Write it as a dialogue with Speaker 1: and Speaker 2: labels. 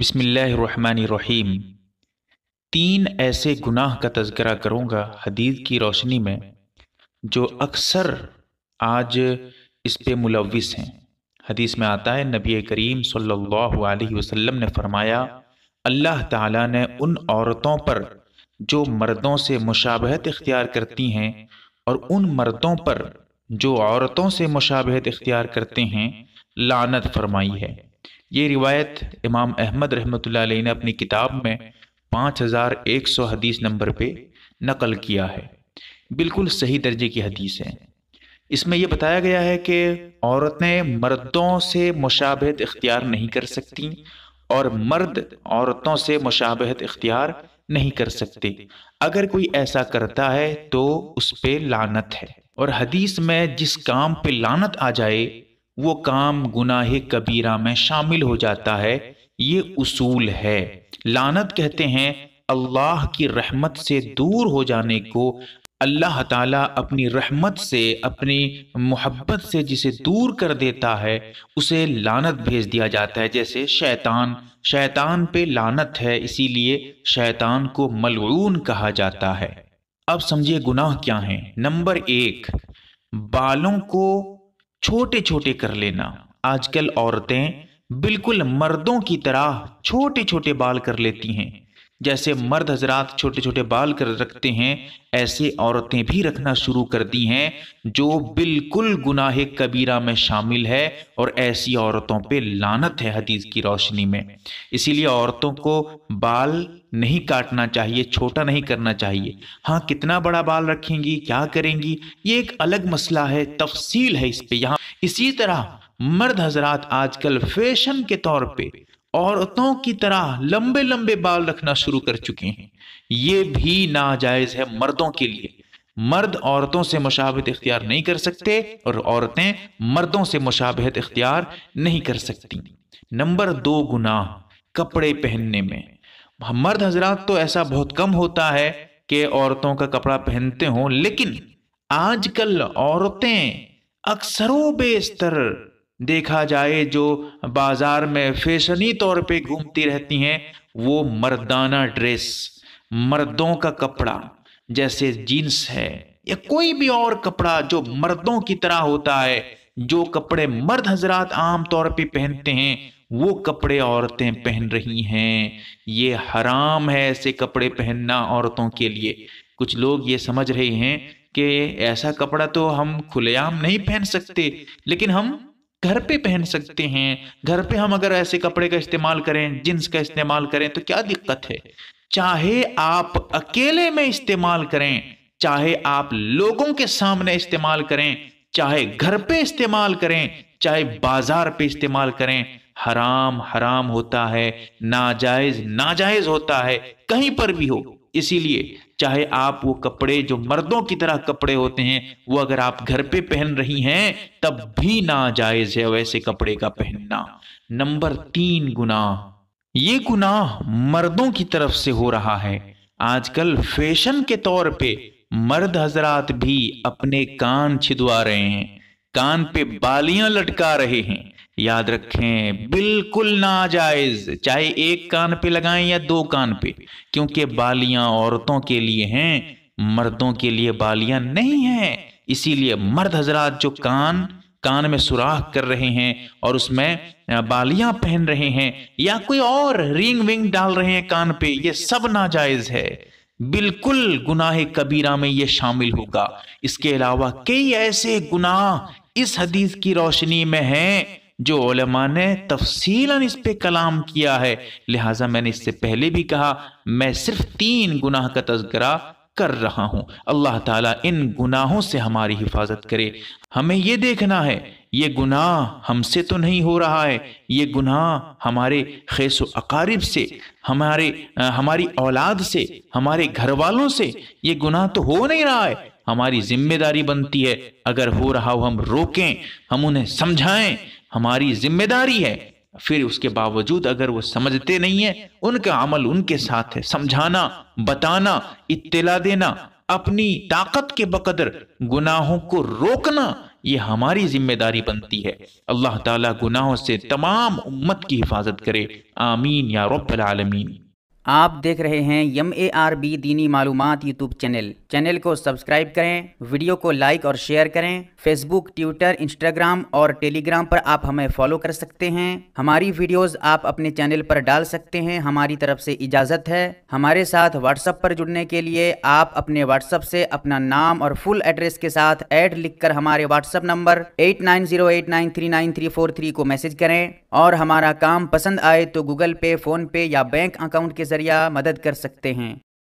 Speaker 1: بسم اللہ الرحمن الرحیم تین ایسے گناہ کا تذکرہ کروں گا حدیث کی روشنی میں جو اکثر آج اس پہ ملوث ہیں حدیث میں آتا ہے نبی کریم صلی اللہ علیہ وسلم نے فرمایا اللہ تعالیٰ نے ان عورتوں پر جو مردوں سے مشابہت اختیار کرتی ہیں اور ان مردوں پر جو عورتوں سے مشابہت اختیار کرتے ہیں لعنت فرمائی ہے یہ روایت امام احمد رحمۃ اللہ علیہ نے اپنی کتاب میں پانچ ہزار ایک سو حدیث نمبر پہ نقل کیا ہے بالکل صحیح درجے کی حدیث ہے اس میں یہ بتایا گیا ہے کہ عورتیں مردوں سے مشابہت اختیار نہیں کر سکتی اور مرد عورتوں سے مشابہت اختیار نہیں کر سکتے اگر کوئی ایسا کرتا ہے تو اس پہ لانت ہے اور حدیث میں جس کام پہ لانت آ جائے وہ کام گناہ کبیرہ میں شامل ہو جاتا ہے یہ اصول ہے لانت کہتے ہیں اللہ کی رحمت سے دور ہو جانے کو اللہ تعالیٰ اپنی رحمت سے اپنی محبت سے جسے دور کر دیتا ہے اسے لانت بھیج دیا جاتا ہے جیسے شیطان شیطان پہ لانت ہے اسی لیے شیطان کو ملعون کہا جاتا ہے اب سمجھے گناہ کیا ہیں نمبر ایک بالوں کو چھوٹے چھوٹے کر لینا آج کل عورتیں بالکل مردوں کی طرح چھوٹے چھوٹے بال کر لیتی ہیں جیسے مرد حضرات چھوٹے چھوٹے بال کر رکھتے ہیں ایسے عورتیں بھی رکھنا شروع کر دی ہیں جو بالکل گناہ کبیرہ میں شامل ہے اور ایسی عورتوں پہ لانت ہے حدیث کی روشنی میں اسی لیے عورتوں کو بال نہیں کاٹنا چاہیے چھوٹا نہیں کرنا چاہیے ہاں کتنا بڑا بال رکھیں گی کیا کریں گی یہ ایک الگ مسئلہ ہے تفصیل ہے اس پہ یہاں اسی طرح مرد حضرات آج کل فیشن کے طور پہ عورتوں کی طرح لمبے لمبے بال رکھنا شروع کر چکے ہیں یہ بھی ناجائز ہے مردوں کے لیے مرد عورتوں سے مشابہت اختیار نہیں کر سکتے اور عورتیں مردوں سے مشابہت اختیار نہیں کر سکتی نمبر دو گناہ کپڑے پہننے میں مرد حضرات تو ایسا بہت کم ہوتا ہے کہ عورتوں کا کپڑا پہنتے ہوں لیکن آج کل عورتیں اکثر و بیشتر دیکھا جائے جو بازار میں فیشنی طور پہ گھومتی رہتی ہیں وہ مردانہ ڈریس مردوں کا کپڑا جیسے جینس ہے یا کوئی بھی اور کپڑا جو مردوں کی طرح ہوتا ہے جو کپڑے مرد حضرات عام طور پہ پہنتے ہیں وہ کپڑے عورتیں پہن رہی ہیں یہ حرام ہے ایسے کپڑے پہننا عورتوں کے لیے کچھ لوگ یہ سمجھ رہے ہیں کہ ایسا کپڑا تو ہم کھلے عام نہیں پہن سکتے لیکن ہم گھر پہ پہن سکتے ہیں گھر پہ ہم اگر ایسے کپڑے کا استعمال کریں جنس کا استعمال کریں تو کیا دقت ہے چاہے آپ اکیلے میں استعمال کریں چاہے آپ لوگوں کے سامنے استعمال کریں چاہے گھر پہ استعمال کریں چاہے بازار پہ استعمال کریں حرام حرام ہوتا ہے ناجائز ناجائز ہوتا ہے کہیں پر بھی ہو اسی لیے چاہے آپ وہ کپڑے جو مردوں کی طرح کپڑے ہوتے ہیں وہ اگر آپ گھر پہ پہن رہی ہیں تب بھی ناجائز ہے ویسے کپڑے کا پہننا نمبر تین گناہ یہ گناہ مردوں کی طرف سے ہو رہا ہے آج کل فیشن کے طور پہ مرد حضرات بھی اپنے کان چھدوا رہے ہیں کان پہ بالیاں لٹکا رہے ہیں یاد رکھیں بالکل ناجائز چاہے ایک کان پہ لگائیں یا دو کان پہ کیونکہ بالیاں عورتوں کے لیے ہیں مردوں کے لیے بالیاں نہیں ہیں اسی لیے مرد حضرات جو کان کان میں سوراخ کر رہے ہیں اور اس میں بالیاں پہن رہے ہیں یا کوئی اور رنگ ونگ ڈال رہے ہیں کان پہ یہ سب ناجائز ہے بالکل گناہ کبیرہ میں یہ شامل ہوگا اس کے علاوہ کئی ایسے گناہ اس حدیث کی روشنی میں ہیں جو علماء نے تفصیل اس پہ کلام کیا ہے لہٰذا میں نے اس سے پہلے بھی کہا میں صرف تین گناہ کا تذکرہ کر رہا ہوں اللہ تعالیٰ ان گناہوں سے ہماری حفاظت کرے ہمیں یہ دیکھنا ہے یہ گناہ ہم سے تو نہیں ہو رہا ہے یہ گناہ ہمارے خیص و اقارب سے ہمارے ہماری اولاد سے ہمارے گھر والوں سے یہ گناہ تو ہو نہیں رہا ہے ہماری ذمہ داری بنتی ہے اگر ہو رہا ہو ہم روکیں ہم انہیں سمجھائیں ہماری ذمہ داری ہے پھر اس کے باوجود اگر وہ سمجھتے نہیں ہیں ان کا عمل ان کے ساتھ ہے سمجھانا بتانا اطلاع دینا اپنی طاقت کے بقدر گناہوں کو روکنا یہ ہماری ذمہ داری بنتی ہے اللہ تعالیٰ گناہوں سے تمام امت کی حفاظت کرے آمین یا رب العالمین
Speaker 2: آپ دیکھ رہے ہیں یم اے آر بی دینی معلومات یوٹیوب چینل چینل کو سبسکرائب کریں ویڈیو کو لائک اور شیئر کریں فیس بک ٹویٹر انسٹاگرام اور ٹیلی گرام پر آپ ہمیں فالو کر سکتے ہیں ہماری ویڈیوز آپ اپنے چینل پر ڈال سکتے ہیں ہماری طرف سے اجازت ہے ہمارے ساتھ واٹس اپ پر جڑنے کے لیے آپ اپنے واٹس اپ سے اپنا نام اور فل ایڈریس کے ساتھ ایڈ لکھ کر ہمارے اپ number eight nine zero eight nine three nine three four three کو میسج کریں اور ہمارا کام پسند آئے تو گوگل پے فون پے یا بینک اکاؤنٹ کے ذریعہ مدد کر سکتے ہیں